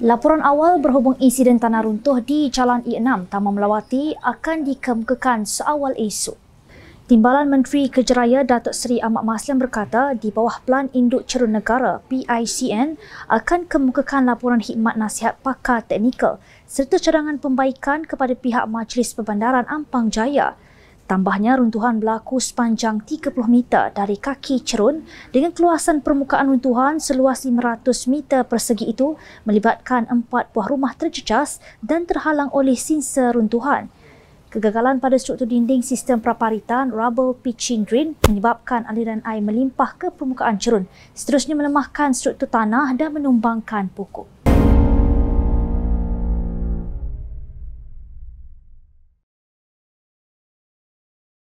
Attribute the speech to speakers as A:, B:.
A: Laporan awal berhubung insiden tanah runtuh di Jalan i 6 Taman Melawati akan dikemukakan seawal esok. Timbalan Menteri Kejeraya Datuk Seri Ahmad Maslam berkata di bawah Plan Induk Cerun Negara PICN akan kemukakan laporan khidmat nasihat pakar teknikal serta cadangan pembaikan kepada pihak Majlis Perbandaran Ampang Jaya Tambahnya, runtuhan berlaku sepanjang 30 meter dari kaki cerun dengan keluasan permukaan runtuhan seluas 500 meter persegi itu melibatkan empat buah rumah tercecas dan terhalang oleh sinsa runtuhan. Kegagalan pada struktur dinding sistem praparitan rubble pitching drain menyebabkan aliran air melimpah ke permukaan cerun, seterusnya melemahkan struktur tanah dan menumbangkan pokok.